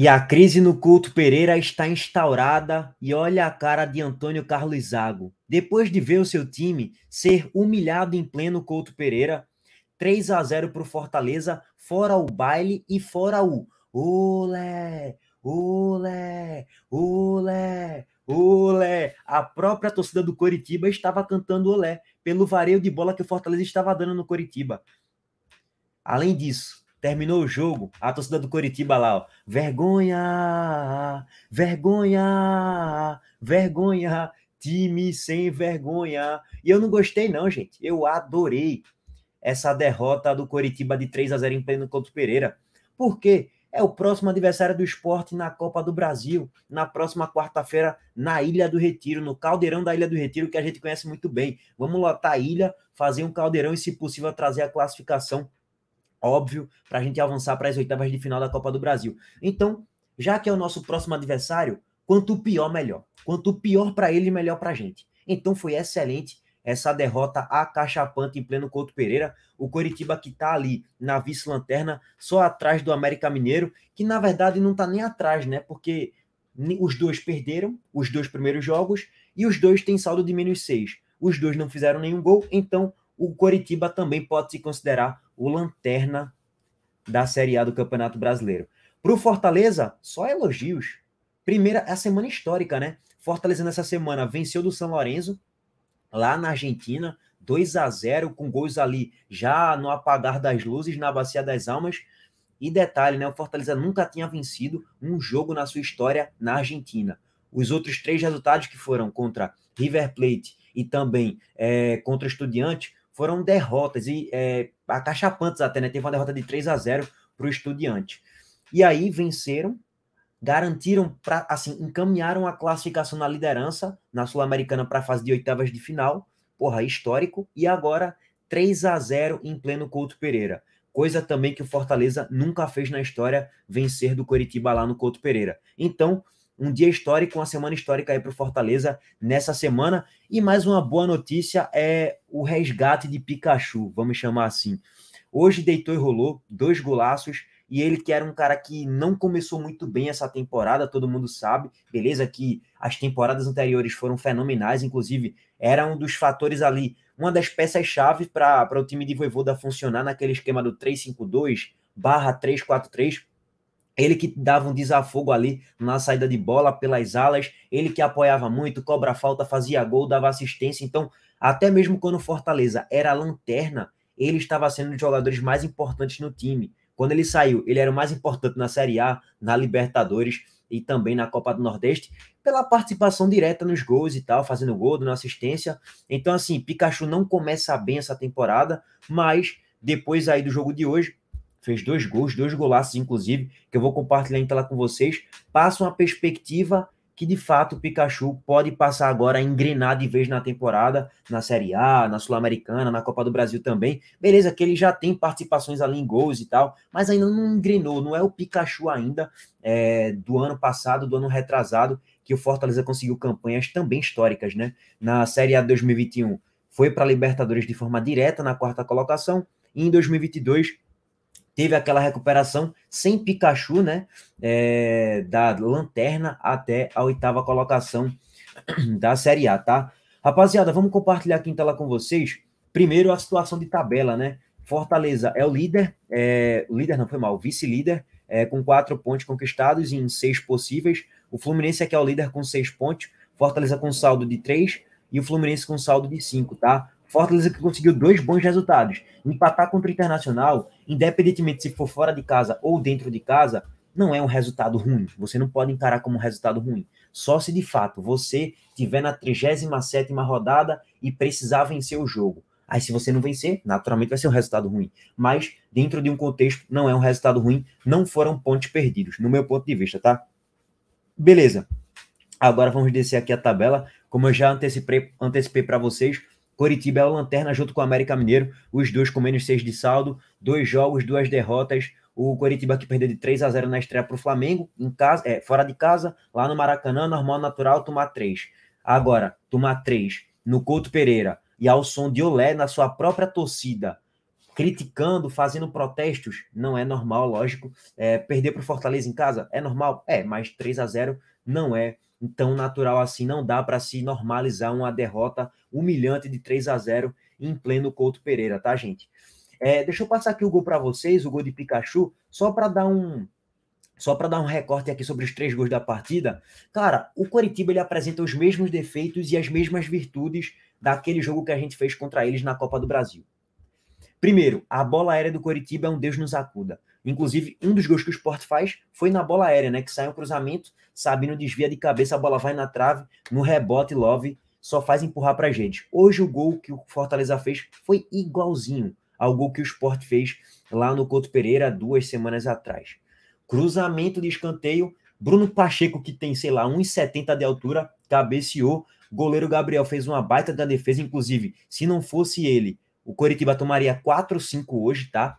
E a crise no culto Pereira está instaurada e olha a cara de Antônio Carlos Zago. Depois de ver o seu time ser humilhado em pleno culto Pereira, 3 a 0 para o Fortaleza, fora o baile e fora o olé, olé, olé, olé. A própria torcida do Coritiba estava cantando olé pelo vareio de bola que o Fortaleza estava dando no Coritiba. Além disso, Terminou o jogo, a torcida do Coritiba lá, ó. Vergonha! Vergonha! Vergonha! Time sem vergonha! E eu não gostei, não, gente. Eu adorei essa derrota do Coritiba de 3 a 0 em pleno Couto Pereira. Por quê? É o próximo adversário do esporte na Copa do Brasil, na próxima quarta-feira, na Ilha do Retiro, no caldeirão da Ilha do Retiro, que a gente conhece muito bem. Vamos lotar a ilha, fazer um caldeirão e, se possível, trazer a classificação óbvio, para a gente avançar para as oitavas de final da Copa do Brasil. Então, já que é o nosso próximo adversário, quanto pior, melhor. Quanto pior para ele, melhor para a gente. Então, foi excelente essa derrota acachapante em pleno Couto Pereira. O Coritiba que está ali na vice-lanterna, só atrás do América Mineiro, que na verdade não está nem atrás, né? Porque os dois perderam os dois primeiros jogos e os dois têm saldo de menos seis. Os dois não fizeram nenhum gol, então o Coritiba também pode se considerar o lanterna da Série A do Campeonato Brasileiro. Para o Fortaleza, só elogios. Primeira, é a semana histórica, né? Fortaleza nessa semana venceu do São Lourenço, lá na Argentina, 2 a 0 com gols ali já no apagar das luzes, na Bacia das Almas. E detalhe, né? O Fortaleza nunca tinha vencido um jogo na sua história na Argentina. Os outros três resultados que foram contra River Plate e também é, contra Estudiante foram derrotas, e é, acachapantes até, né? Teve uma derrota de 3 a 0 para o Estudiante. E aí venceram, garantiram, pra, assim, encaminharam a classificação na liderança na Sul-Americana para a fase de oitavas de final, porra, histórico, e agora 3 a 0 em pleno Couto Pereira. Coisa também que o Fortaleza nunca fez na história vencer do Coritiba lá no Couto Pereira. Então, um dia histórico, uma semana histórica aí para o Fortaleza nessa semana. E mais uma boa notícia é o resgate de Pikachu, vamos chamar assim. Hoje deitou e rolou, dois golaços, e ele que era um cara que não começou muito bem essa temporada, todo mundo sabe, beleza que as temporadas anteriores foram fenomenais, inclusive era um dos fatores ali, uma das peças-chave para o time de Voivoda funcionar naquele esquema do 3-5-2 barra 343 ele que dava um desafogo ali na saída de bola pelas alas, ele que apoiava muito, cobra falta, fazia gol, dava assistência. Então, até mesmo quando o Fortaleza era lanterna, ele estava sendo um dos jogadores mais importantes no time. Quando ele saiu, ele era o mais importante na Série A, na Libertadores e também na Copa do Nordeste, pela participação direta nos gols e tal, fazendo gol, dando assistência. Então, assim, Pikachu não começa bem essa temporada, mas depois aí do jogo de hoje, fez dois gols, dois golaços, inclusive, que eu vou compartilhar em tela com vocês, passa uma perspectiva que de fato o Pikachu pode passar agora a engrenar de vez na temporada, na Série A, na Sul-Americana, na Copa do Brasil também. Beleza, que ele já tem participações ali em gols e tal, mas ainda não engrenou, não é o Pikachu ainda é, do ano passado, do ano retrasado, que o Fortaleza conseguiu campanhas também históricas, né? Na Série A 2021 foi para a Libertadores de forma direta na quarta colocação, e em 2022 teve aquela recuperação sem Pikachu, né? É, da lanterna até a oitava colocação da Série A, tá? Rapaziada, vamos compartilhar aqui em tela com vocês. Primeiro a situação de tabela, né? Fortaleza é o líder, é, líder não foi mal, vice-líder, é, com quatro pontos conquistados em seis possíveis. O Fluminense aqui é o líder com seis pontos, Fortaleza com saldo de três e o Fluminense com saldo de cinco, tá? Fortaleza que conseguiu dois bons resultados. Empatar contra o Internacional, independentemente se for fora de casa ou dentro de casa, não é um resultado ruim. Você não pode encarar como um resultado ruim. Só se de fato você tiver na 37 rodada e precisar vencer o jogo. Aí, se você não vencer, naturalmente vai ser um resultado ruim. Mas, dentro de um contexto, não é um resultado ruim. Não foram pontos perdidos, no meu ponto de vista, tá? Beleza. Agora vamos descer aqui a tabela. Como eu já antecipei, antecipei para vocês, Coritiba é o lanterna junto com o América Mineiro, os dois com menos seis de saldo, dois jogos, duas derrotas. O Coritiba que perdeu de 3 a 0 na estreia para o Flamengo, em casa, é, fora de casa, lá no Maracanã, normal, natural, tomar três. Agora, tomar três no Couto Pereira e ao som de Olé na sua própria torcida, criticando, fazendo protestos, não é normal, lógico. É, perder para o Fortaleza em casa é normal? É, mas 3 a 0 não é tão natural assim. Não dá para se normalizar uma derrota humilhante de 3 a 0 em pleno Couto Pereira, tá, gente? É, deixa eu passar aqui o gol para vocês, o gol de Pikachu, só para dar um só para dar um recorte aqui sobre os três gols da partida. Cara, o Coritiba ele apresenta os mesmos defeitos e as mesmas virtudes daquele jogo que a gente fez contra eles na Copa do Brasil. Primeiro, a bola aérea do Coritiba é um Deus nos acuda. Inclusive, um dos gols que o Sport faz foi na bola aérea, né? Que sai um cruzamento, Sabino desvia de cabeça, a bola vai na trave, no rebote, Love só faz empurrar pra gente. Hoje o gol que o Fortaleza fez foi igualzinho ao gol que o Sport fez lá no Couto Pereira duas semanas atrás. Cruzamento de escanteio, Bruno Pacheco, que tem, sei lá, 1,70 de altura, cabeceou. Goleiro Gabriel fez uma baita da defesa, inclusive, se não fosse ele, o Coritiba tomaria 4-5 hoje, tá?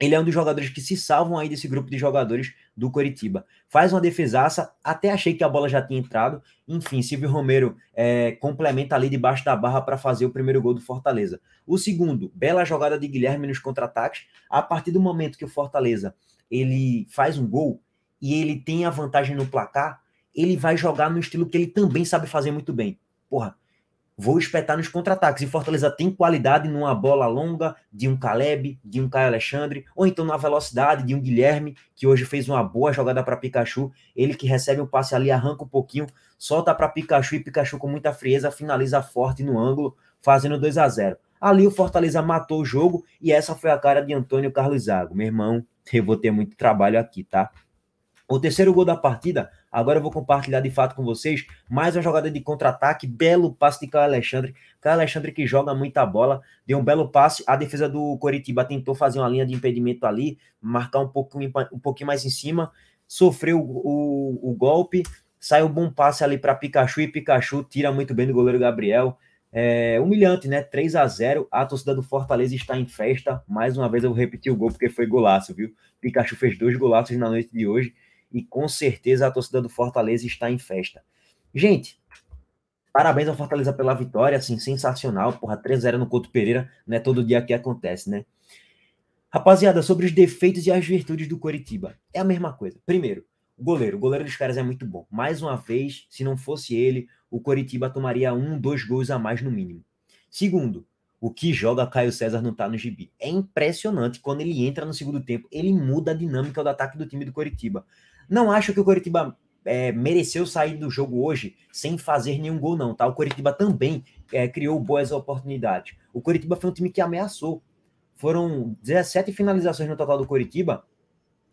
ele é um dos jogadores que se salvam aí desse grupo de jogadores do Coritiba. Faz uma defesaça, até achei que a bola já tinha entrado. Enfim, Silvio Romero é, complementa ali debaixo da barra para fazer o primeiro gol do Fortaleza. O segundo, bela jogada de Guilherme nos contra-ataques. A partir do momento que o Fortaleza ele faz um gol e ele tem a vantagem no placar, ele vai jogar no estilo que ele também sabe fazer muito bem. Porra, Vou espetar nos contra-ataques. E Fortaleza tem qualidade numa bola longa de um Caleb, de um Caio Alexandre, ou então na velocidade de um Guilherme, que hoje fez uma boa jogada para Pikachu. Ele que recebe o passe ali, arranca um pouquinho, solta para Pikachu e Pikachu com muita frieza finaliza forte no ângulo, fazendo 2 a 0. Ali o Fortaleza matou o jogo e essa foi a cara de Antônio Carlos Zago. Meu irmão, eu vou ter muito trabalho aqui, tá? O terceiro gol da partida Agora eu vou compartilhar de fato com vocês mais uma jogada de contra-ataque, belo passe de Caio Alexandre. Caio Alexandre que joga muita bola, deu um belo passe. A defesa do Coritiba tentou fazer uma linha de impedimento ali, marcar um pouquinho, um pouquinho mais em cima, sofreu o, o, o golpe, saiu um bom passe ali para Pikachu e Pikachu tira muito bem do goleiro Gabriel. É, humilhante, né? 3 a 0 A torcida do Fortaleza está em festa. Mais uma vez eu vou repetir o gol porque foi golaço, viu? Pikachu fez dois golaços na noite de hoje e com certeza a torcida do Fortaleza está em festa. Gente, parabéns ao Fortaleza pela vitória, assim, sensacional, porra, 3-0 no Couto Pereira, não é todo dia que acontece, né? Rapaziada, sobre os defeitos e as virtudes do Coritiba, é a mesma coisa. Primeiro, o goleiro, o goleiro dos caras é muito bom. Mais uma vez, se não fosse ele, o Coritiba tomaria um, dois gols a mais no mínimo. Segundo, o que joga Caio César não tá no gibi. É impressionante quando ele entra no segundo tempo, ele muda a dinâmica do ataque do time do Coritiba. Não acho que o Coritiba é, mereceu sair do jogo hoje sem fazer nenhum gol, não, tá? O Coritiba também é, criou boas oportunidades. O Coritiba foi um time que ameaçou. Foram 17 finalizações no total do Coritiba,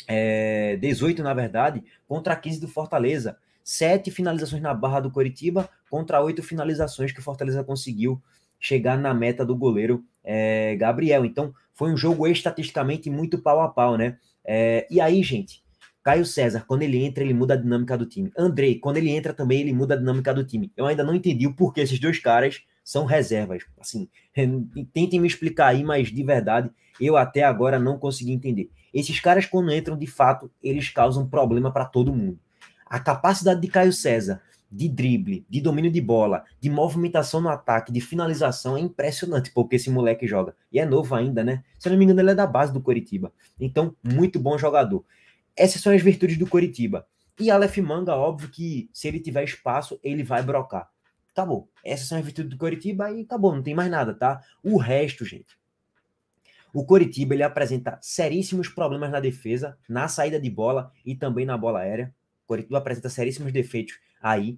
é, 18 na verdade, contra 15 do Fortaleza. Sete finalizações na barra do Coritiba contra oito finalizações que o Fortaleza conseguiu chegar na meta do goleiro é, Gabriel. Então, foi um jogo estatisticamente muito pau a pau, né? É, e aí, gente, Caio César, quando ele entra, ele muda a dinâmica do time. Andrei, quando ele entra também, ele muda a dinâmica do time. Eu ainda não entendi o porquê esses dois caras são reservas. Assim, é, tentem me explicar aí, mas de verdade, eu até agora não consegui entender. Esses caras, quando entram, de fato, eles causam problema para todo mundo. A capacidade de Caio César de drible, de domínio de bola, de movimentação no ataque, de finalização, é impressionante porque esse moleque joga. E é novo ainda, né? Se eu não me engano, ele é da base do Coritiba. Então, muito bom jogador. Essas são as virtudes do Coritiba. E Aleph Manga, óbvio que se ele tiver espaço, ele vai brocar. Acabou. Tá Essas são as virtudes do Coritiba e acabou, tá não tem mais nada, tá? O resto, gente. O Coritiba ele apresenta seríssimos problemas na defesa, na saída de bola e também na bola aérea Coritiba apresenta seríssimos defeitos aí.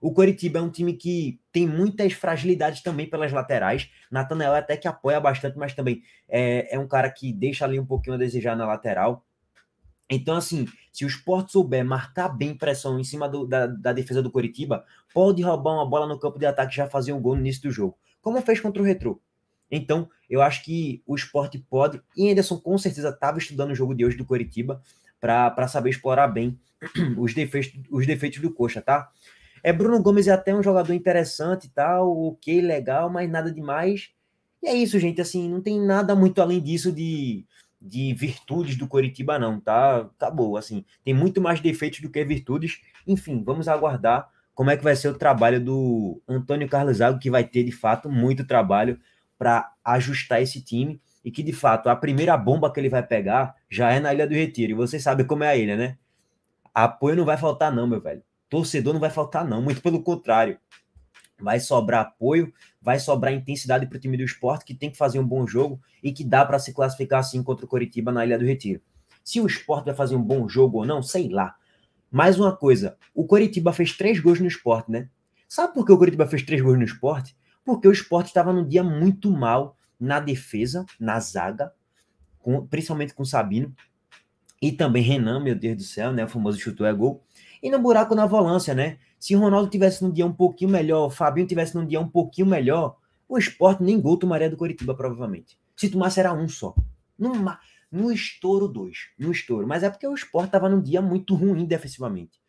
O Coritiba é um time que tem muitas fragilidades também pelas laterais. Natanael até que apoia bastante, mas também é, é um cara que deixa ali um pouquinho a desejar na lateral. Então, assim, se o esporte souber marcar bem pressão em cima do, da, da, defesa do Coritiba, pode roubar uma bola no campo de ataque e já fazer um gol no início do jogo, como fez contra o Retro. Então, eu acho que o esporte pode, e Anderson com certeza estava estudando o jogo de hoje do Coritiba, para saber explorar bem os defeitos, os defeitos do Coxa, tá? É, Bruno Gomes é até um jogador interessante e tal, ok, legal, mas nada demais. E é isso, gente, assim, não tem nada muito além disso de, de virtudes do Coritiba, não, tá? Acabou, assim, tem muito mais defeitos do que virtudes. Enfim, vamos aguardar como é que vai ser o trabalho do Antônio Carlos Zago, que vai ter, de fato, muito trabalho para ajustar esse time e que de fato a primeira bomba que ele vai pegar já é na Ilha do Retiro. E vocês sabem como é a ilha, né? Apoio não vai faltar, não, meu velho. Torcedor não vai faltar, não. Muito pelo contrário. Vai sobrar apoio, vai sobrar intensidade para o time do esporte que tem que fazer um bom jogo e que dá para se classificar assim contra o Coritiba na Ilha do Retiro. Se o esporte vai fazer um bom jogo ou não, sei lá. Mais uma coisa, o Coritiba fez três gols no esporte, né? Sabe por que o Coritiba fez três gols no esporte? Porque o esporte estava num dia muito mal na defesa, na zaga, com, principalmente com Sabino, e também Renan, meu Deus do céu, né? O famoso chutou é gol. E no buraco na volância, né? Se Ronaldo tivesse num dia um pouquinho melhor, o Fabinho tivesse num dia um pouquinho melhor, o esporte nem gol tomaria do Coritiba, provavelmente. Se tomasse, era um só. Numa, no estouro, dois. No estouro. Mas é porque o esporte estava num dia muito ruim defensivamente.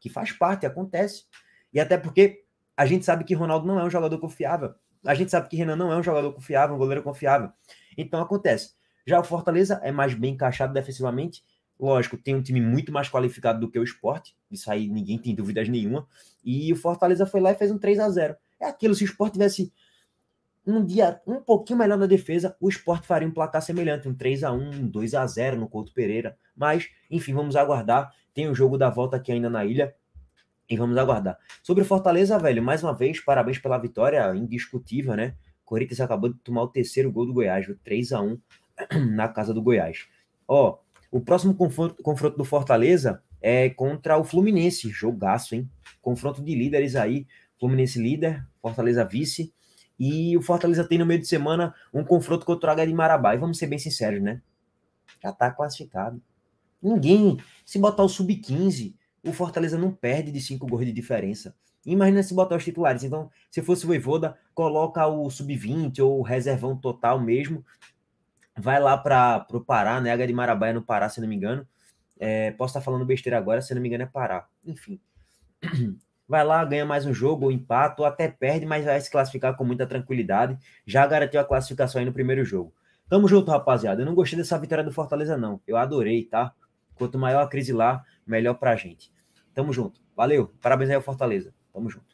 Que faz parte, acontece. E até porque a gente sabe que Ronaldo não é um jogador confiável. A gente sabe que Renan não é um jogador confiável, um goleiro confiável. Então acontece. Já o Fortaleza é mais bem encaixado defensivamente. Lógico, tem um time muito mais qualificado do que o esporte. Isso aí ninguém tem dúvidas nenhuma. E o Fortaleza foi lá e fez um 3 a 0 É aquilo, se o esporte tivesse um dia um pouquinho melhor na defesa, o esporte faria um placar semelhante, um 3 a 1 um 2 a 0 no Couto Pereira. Mas, enfim, vamos aguardar. Tem o jogo da volta aqui ainda na ilha. E vamos aguardar. Sobre o Fortaleza, velho, mais uma vez, parabéns pela vitória indiscutível, né? O Corinthians acabou de tomar o terceiro gol do Goiás, 3 a 1 na casa do Goiás. Ó, o próximo confronto, do Fortaleza é contra o Fluminense. Jogaço, hein? Confronto de líderes aí. Fluminense líder, Fortaleza vice. E o Fortaleza tem no meio de semana um confronto contra o H de Marabá. E vamos ser bem sinceros, né? Já tá classificado. Ninguém, se botar o sub-15, o Fortaleza não perde de cinco gols de diferença. Imagina se botar os titulares. Então, se fosse o Voivoda, coloca o sub-20 ou o reservão total mesmo. Vai lá para o Pará, né? H de Marabá é no Pará, se não me engano. É, posso estar falando besteira agora, se não me engano é Pará. Enfim. Vai lá, ganha mais um jogo, ou empata, ou até perde, mas vai se classificar com muita tranquilidade. Já garantiu a classificação aí no primeiro jogo. Tamo junto, rapaziada. Eu não gostei dessa vitória do Fortaleza, não. Eu adorei, tá? Quanto maior a crise lá, melhor pra gente. Tamo junto. Valeu. Parabéns aí ao Fortaleza. Tamo junto.